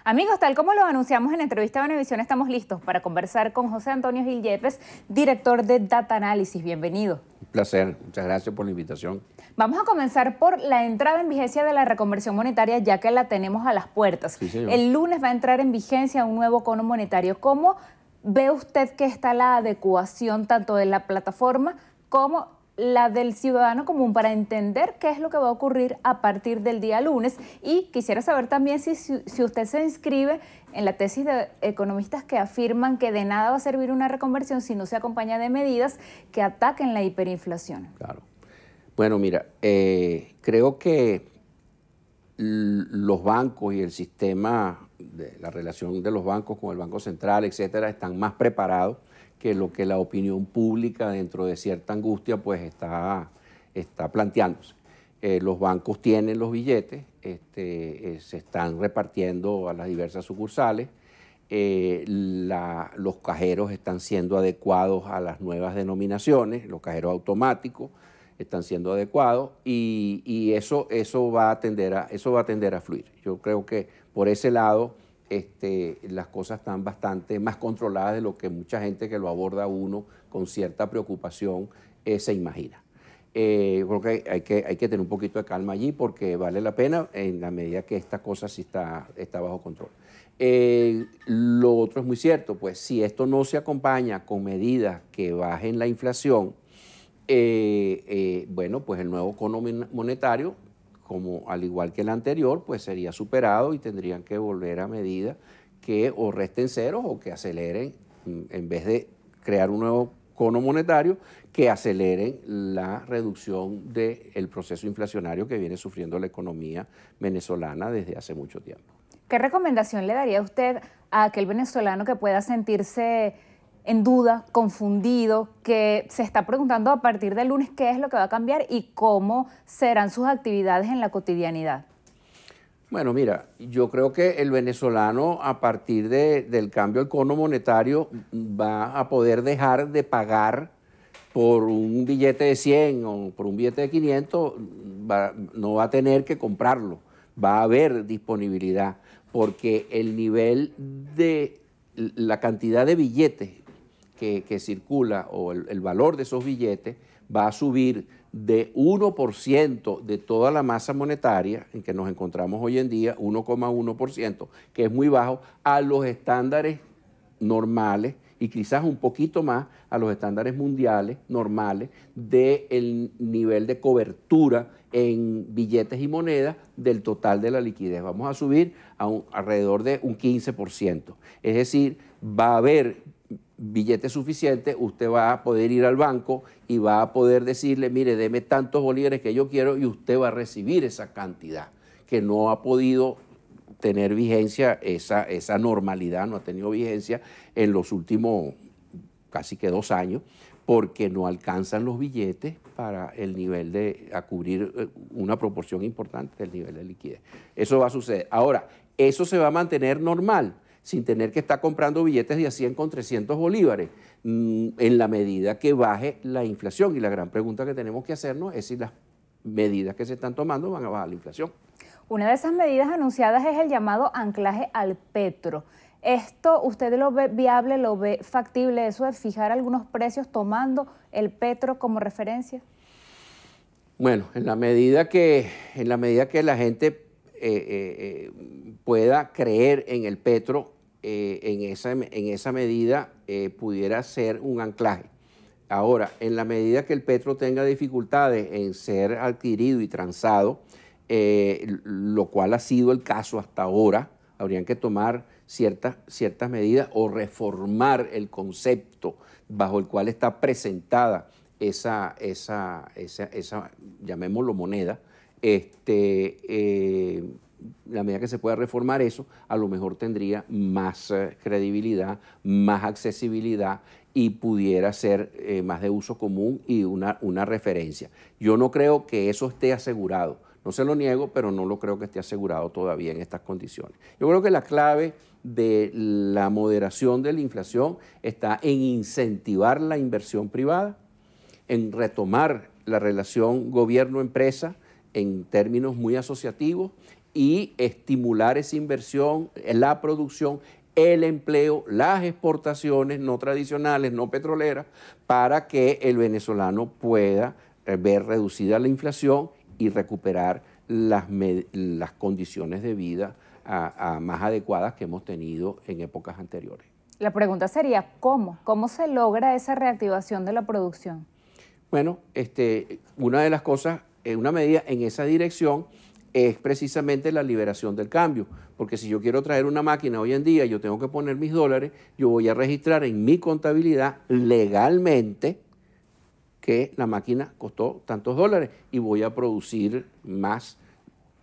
Amigos, tal como lo anunciamos en entrevista Benevisión, Venevisión, estamos listos para conversar con José Antonio Gil Yepes, director de Data Análisis. Bienvenido placer, muchas gracias por la invitación. Vamos a comenzar por la entrada en vigencia de la reconversión monetaria, ya que la tenemos a las puertas. el lunes va a entrar en vigencia un nuevo cono monetario. ¿Cómo ve usted que está la adecuación tanto de la plataforma como la del ciudadano común para entender qué es lo que va a ocurrir a partir del día lunes. Y quisiera saber también si, usted se inscribe en la tesis de economistas que afirman que de nada va a servir una reconversión si no se acompaña de medidas que ataquen la hiperinflación. Claro. Bueno, mira, eh, creo que los bancos y el sistema, de la relación de los bancos con el Banco Central, etcétera, están más preparados que lo que la opinión pública dentro de cierta angustia pues está, está planteándose. Eh, los bancos tienen los billetes, este, eh, se están repartiendo a las diversas sucursales, eh, los cajeros están siendo adecuados a las nuevas denominaciones, los cajeros automáticos están siendo adecuados y, eso, eso, va a tender a, eso va a tender a fluir. Yo creo que por ese lado este, las cosas están bastante más controladas de lo que mucha gente que lo aborda uno con cierta preocupación eh, se imagina. Eh, creo que hay, que hay que tener un poquito de calma allí porque vale la pena en la medida que esta cosa sí está, está bajo control. Eh, lo otro es muy cierto, pues si esto no se acompaña con medidas que bajen la inflación, eh, bueno, pues el nuevo cono monetario como al igual que el anterior, pues sería superado y tendrían que volver a medida que o resten ceros o que aceleren, mm, en vez de crear un nuevo cono monetario, que aceleren la reducción del proceso inflacionario que viene sufriendo la economía venezolana desde hace mucho tiempo. ¿Qué recomendación le daría usted a aquel venezolano que pueda sentirse en duda, confundido, que se está preguntando a partir del lunes qué es lo que va a cambiar y cómo serán sus actividades en la cotidianidad. Bueno, mira, yo creo que el venezolano a partir del cambio al cono monetario va a poder dejar de pagar por un billete de 100 o por un billete de 500, no va a tener que comprarlo, va a haber disponibilidad, porque el nivel de la cantidad de billetes que, circula o el, valor de esos billetes va a subir de 1% de toda la masa monetaria en que nos encontramos hoy en día, 1,1%, que es muy bajo, a los estándares normales y quizás un poquito más a los estándares mundiales normales del nivel de cobertura en billetes y monedas del total de la liquidez. Vamos a subir a un, alrededor de un 15%. Es decir, va a haber billete suficiente, usted va a poder ir al banco y va a poder decirle, mire, deme tantos bolívares que yo quiero y usted va a recibir esa cantidad, que no ha podido tener vigencia, esa, esa normalidad no ha tenido vigencia en los últimos casi que dos años, porque no alcanzan los billetes para el nivel de, a cubrir eh, una proporción importante del nivel de liquidez. Eso va a suceder. Ahora, eso se va a mantener normal sin tener que estar comprando billetes de a 100 con 300 bolívares, mm, en la medida que baje la inflación. Y la gran pregunta que tenemos que hacernos es si las medidas que se están tomando van a bajar la inflación. Una de esas medidas anunciadas es el llamado anclaje al petro. ¿Esto usted lo ve viable, lo ve factible, eso de fijar algunos precios tomando el petro como referencia? Bueno, en la medida que, en la, medida que la gente eh, eh, eh, pueda creer en el petro eh, en, esa, en esa medida eh, pudiera ser un anclaje. Ahora, en la medida que el petro tenga dificultades en ser adquirido y transado, eh, lo cual ha sido el caso hasta ahora, habrían que tomar ciertas, ciertas medidas o reformar el concepto bajo el cual está presentada esa, esa, esa, esa llamémoslo moneda, este, la medida que se pueda reformar eso, a lo mejor tendría más eh, credibilidad, más accesibilidad y pudiera ser eh, más de uso común y una, una referencia. Yo no creo que eso esté asegurado. No se lo niego, pero no lo creo que esté asegurado todavía en estas condiciones. Yo creo que la clave de la moderación de la inflación está en incentivar la inversión privada, en retomar la relación gobierno-empresa en términos muy asociativos, y estimular esa inversión, la producción, el empleo, las exportaciones no tradicionales, no petroleras, para que el venezolano pueda eh, ver reducida la inflación y recuperar las, las condiciones de vida más adecuadas que hemos tenido en épocas anteriores. La pregunta sería, ¿cómo? ¿Cómo se logra esa reactivación de la producción? Bueno, este, una de las cosas, una medida en esa dirección es precisamente la liberación del cambio. Porque si yo quiero traer una máquina hoy en día, yo tengo que poner mis dólares, yo voy a registrar en mi contabilidad legalmente que la máquina costó tantos dólares y voy a producir más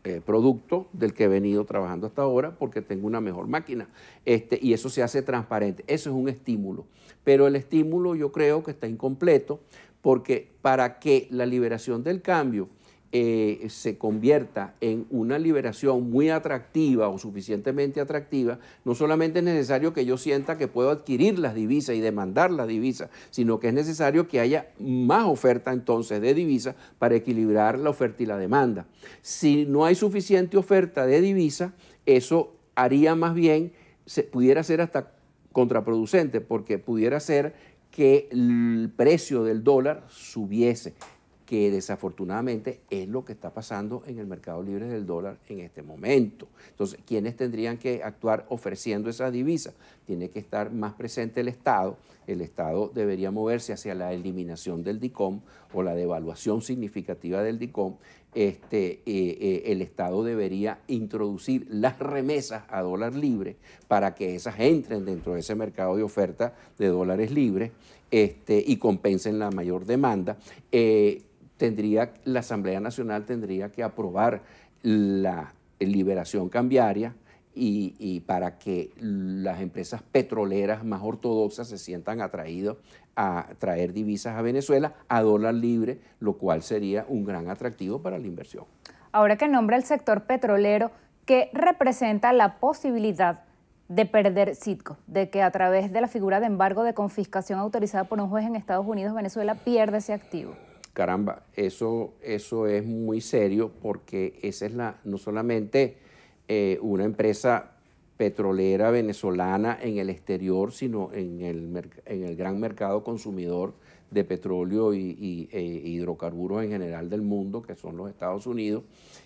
eh, producto del que he venido trabajando hasta ahora porque tengo una mejor máquina. Este, y eso se hace transparente. Eso es un estímulo. Pero el estímulo yo creo que está incompleto porque para que la liberación del cambio eh, se convierta en una liberación muy atractiva o suficientemente atractiva, no solamente es necesario que yo sienta que puedo adquirir las divisas y demandar las divisas, sino que es necesario que haya más oferta entonces de divisas para equilibrar la oferta y la demanda. Si no hay suficiente oferta de divisas, eso haría más bien, se, pudiera ser hasta contraproducente, porque pudiera ser que el precio del dólar subiese que desafortunadamente es lo que está pasando en el mercado libre del dólar en este momento. Entonces, quienes tendrían que actuar ofreciendo esa divisa? Tiene que estar más presente el Estado. El Estado debería moverse hacia la eliminación del DICOM o la devaluación significativa del DICOM. Este, eh, eh, el Estado debería introducir las remesas a dólar libre para que esas entren dentro de ese mercado de oferta de dólares libres este, y compensen la mayor demanda. Eh, tendría, la Asamblea Nacional tendría que aprobar la liberación cambiaria y, para que las empresas petroleras más ortodoxas se sientan atraídas a traer divisas a Venezuela a dólar libre, lo cual sería un gran atractivo para la inversión. Ahora que nombra el sector petrolero, ¿qué representa la posibilidad de perder Citgo, de que a través de la figura de embargo de confiscación autorizada por un juez en Estados Unidos, Venezuela pierde ese activo? caramba, eso, eso es muy serio porque esa es la, no solamente eh, una empresa petrolera venezolana en el exterior, sino en el, en el gran mercado consumidor de petróleo y, e hidrocarburos en general del mundo, que son los Estados Unidos,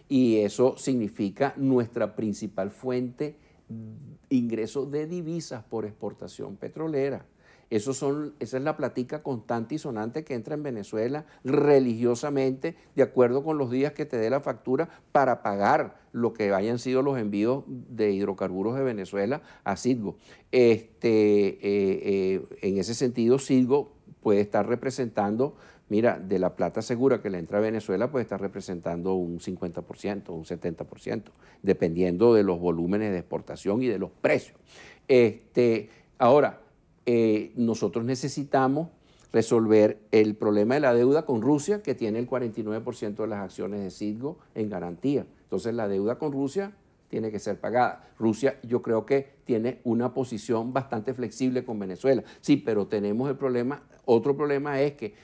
y eso significa nuestra principal fuente de ingreso de divisas por exportación petrolera son, esa es la platica constante y sonante que entra en Venezuela religiosamente, de acuerdo con los días que te dé la factura, para pagar lo que hayan sido los envíos de hidrocarburos de Venezuela a Sidgo. Este, eh, eh, en ese sentido, Sidgo puede estar representando, mira, de la plata segura que le entra a Venezuela, puede estar representando un 50%, un 70%, dependiendo de los volúmenes de exportación y de los precios. Este, ahora, eh, nosotros necesitamos resolver el problema de la deuda con Rusia, que tiene el 49% de las acciones de Citgo en garantía. Entonces la deuda con Rusia tiene que ser pagada. Rusia yo creo que tiene una posición bastante flexible con Venezuela. Sí, pero tenemos el problema, otro problema es que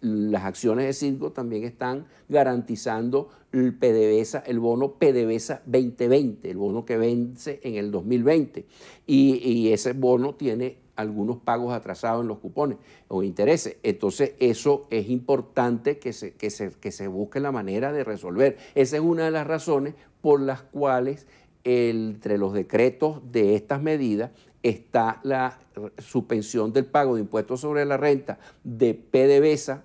las acciones de Citgo también están garantizando el PDVSA, el bono PDVSA 2020, el bono que vence en el 2020. y ese bono tiene algunos pagos atrasados en los cupones o intereses. Entonces, eso es importante que se, que se busque la manera de resolver. Esa es una de las razones por las cuales entre los decretos de estas medidas está la suspensión del pago de impuestos sobre la renta de PDVSA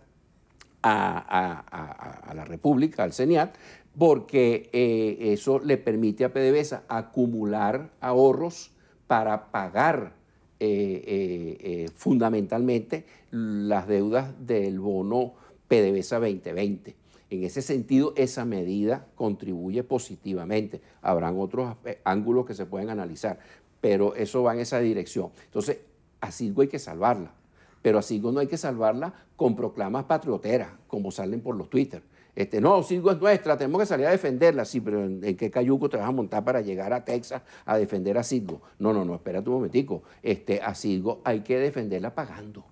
a, la República, al CENIAT, porque eh, eso le permite a PDVSA acumular ahorros para pagar eh, eh, eh, fundamentalmente las deudas del bono PDVSA 2020. En ese sentido, esa medida contribuye positivamente. Habrán otros ángulos que se pueden analizar, pero eso va en esa dirección. Entonces, a hay que salvarla, pero a no hay que salvarla con proclamas patrioteras, como salen por los Twitter. Este, no, Silgo es nuestra, tenemos que salir a defenderla. Sí, pero ¿en, qué cayuco te vas a montar para llegar a Texas a defender a Silgo? No, no, no, espérate un momentico. Este, a Silgo hay que defenderla pagando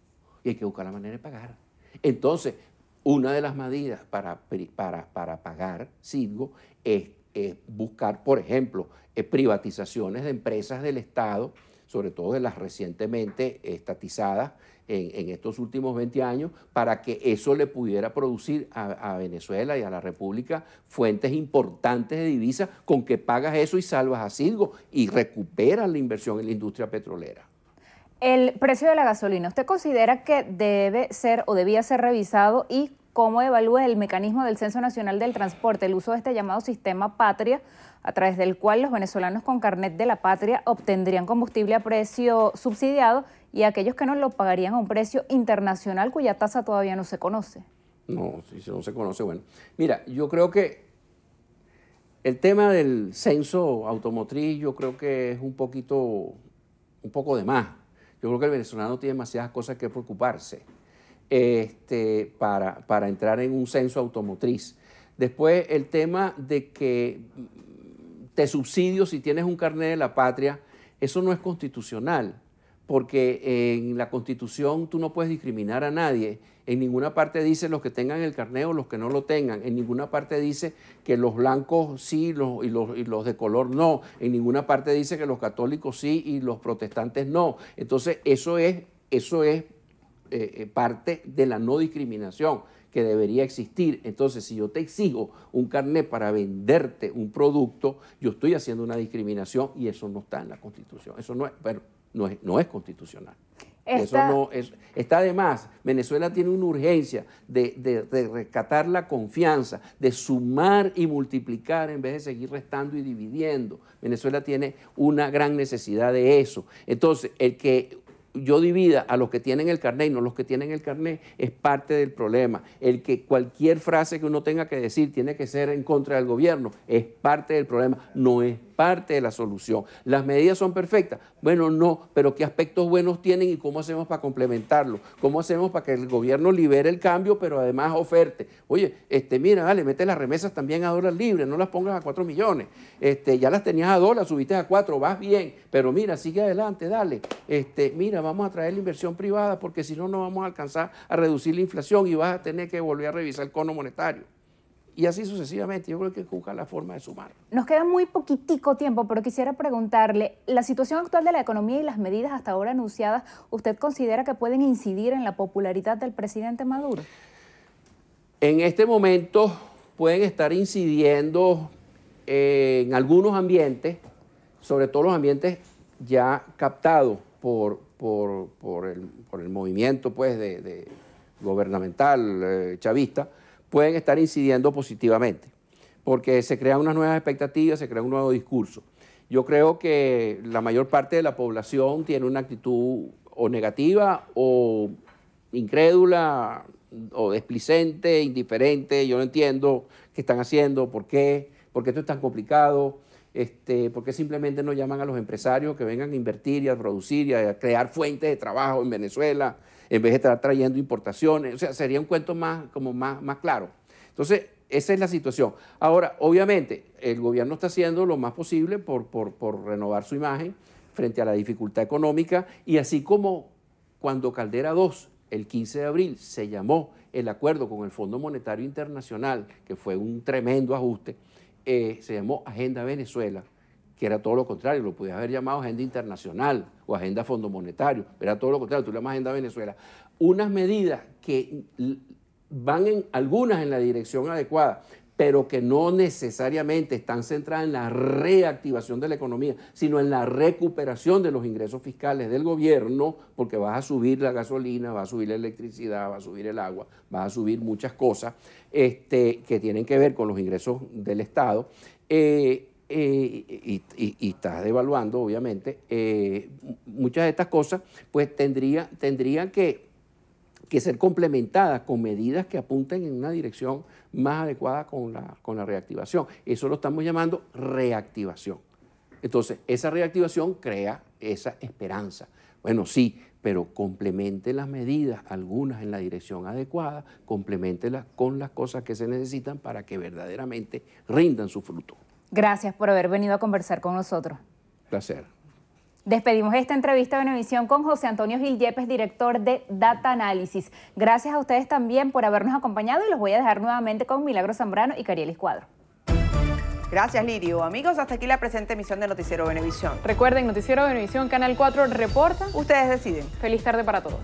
y hay que buscar la manera de pagar. Entonces, una de las medidas para, para, para pagar Silgo es, es, buscar, por ejemplo, eh, privatizaciones de empresas del Estado, sobre todo de las recientemente estatizadas, en, estos últimos 20 años para que eso le pudiera producir a, a Venezuela y a la República fuentes importantes de divisas con que pagas eso y salvas a Silgo y recuperas la inversión en la industria petrolera. El precio de la gasolina, ¿usted considera que debe ser o debía ser revisado y cómo evalúa el mecanismo del Censo Nacional del Transporte, el uso de este llamado sistema patria, a través del cual los venezolanos con carnet de la patria obtendrían combustible a precio subsidiado y aquellos que no lo pagarían a un precio internacional cuya tasa todavía no se conoce. No, si no se conoce, bueno. Mira, yo creo que el tema del censo automotriz yo creo que es un poquito, un poco de más. Yo creo que el venezolano tiene demasiadas cosas que preocuparse este, para, para entrar en un censo automotriz. Después el tema de que te subsidio si tienes un carnet de la patria, eso no es constitucional porque en la Constitución tú no puedes discriminar a nadie. En ninguna parte dice los que tengan el carné o los que no lo tengan. En ninguna parte dice que los blancos sí y, los, de color no. En ninguna parte dice que los católicos sí y los protestantes no. Entonces, eso es, eso es eh, eh, parte de la no discriminación que debería existir. Entonces, si yo te exijo un carné para venderte un producto, yo estoy haciendo una discriminación y eso no está en la Constitución. Eso no es no es, constitucional. Eso no es, está además, Venezuela tiene una urgencia de, de, rescatar la confianza, de sumar y multiplicar en vez de seguir restando y dividiendo. Venezuela tiene una gran necesidad de eso. Entonces, el que yo divida a los que tienen el carnet y no los que tienen el carnet es parte del problema. El que cualquier frase que uno tenga que decir tiene que ser en contra del gobierno es parte del problema, no es parte de la solución. ¿Las medidas son perfectas? Bueno, no, pero ¿qué aspectos buenos tienen y cómo hacemos para complementarlo? ¿Cómo hacemos para que el gobierno libere el cambio, pero además oferte? Oye, este, mira, dale, mete las remesas también a dólares libre, no las pongas a 4 millones. Este, ya las tenías a las subiste a 4, vas bien, pero mira, sigue adelante, dale. Este, mira, vamos a traer la inversión privada porque si no, no vamos a alcanzar a reducir la inflación y vas a tener que volver a revisar el cono monetario. Y así sucesivamente. Yo creo que busca la forma de sumar. Nos queda muy poquitico tiempo, pero quisiera preguntarle, ¿la situación actual de la economía y las medidas hasta ahora anunciadas, usted considera que pueden incidir en la popularidad del presidente Maduro? En este momento pueden estar incidiendo eh, en algunos ambientes, sobre todo los ambientes ya captados por, por, el, por el, movimiento pues, de, gubernamental eh, chavista, pueden estar incidiendo positivamente, porque se crean unas nuevas expectativas, se crea un nuevo discurso. Yo creo que la mayor parte de la población tiene una actitud o negativa o incrédula o desplicente, indiferente, yo no entiendo qué están haciendo, por qué, por qué esto es tan complicado, este, porque simplemente no llaman a los empresarios que vengan a invertir y a producir y a crear fuentes de trabajo en Venezuela, en vez de estar trayendo importaciones. O sea, sería un cuento más, como más, claro. Entonces, esa es la situación. Ahora, obviamente, el gobierno está haciendo lo más posible por, renovar su imagen frente a la dificultad económica y así como cuando Caldera II, el 15 de abril, se llamó el acuerdo con el Fondo Monetario Internacional, que fue un tremendo ajuste, eh, se llamó Agenda Venezuela, que era todo lo contrario, lo podías haber llamado Agenda Internacional o Agenda Fondo Monetario, era todo lo contrario, tú le llamas Agenda Venezuela. Unas medidas que van en, algunas en la dirección adecuada, pero que no necesariamente están centradas en la reactivación de la economía, sino en la recuperación de los ingresos fiscales del gobierno, porque vas a subir la gasolina, va a subir la electricidad, va a subir el agua, va a subir muchas cosas este, que tienen que ver con los ingresos del Estado. Eh, eh, y, estás devaluando, obviamente, eh, muchas de estas cosas, pues tendría, tendrían que que ser complementadas con medidas que apunten en una dirección más adecuada con la, con la reactivación. Eso lo estamos llamando reactivación. Entonces, esa reactivación crea esa esperanza. Bueno, sí, pero complemente las medidas, algunas en la dirección adecuada, complementelas con las cosas que se necesitan para que verdaderamente rindan su fruto. Gracias por haber venido a conversar con nosotros. Placer. Despedimos esta entrevista de Benevisión con José Antonio Gil Yepes, director de Data Análisis. Gracias a ustedes también por habernos acompañado y los voy a dejar nuevamente con Milagro Zambrano y Cariel Escuadro. Gracias, Lirio. Amigos, hasta aquí la presente emisión de Noticiero Benevisión. Recuerden, Noticiero Benevisión, Canal 4 reporta. Ustedes deciden. Feliz tarde para todos.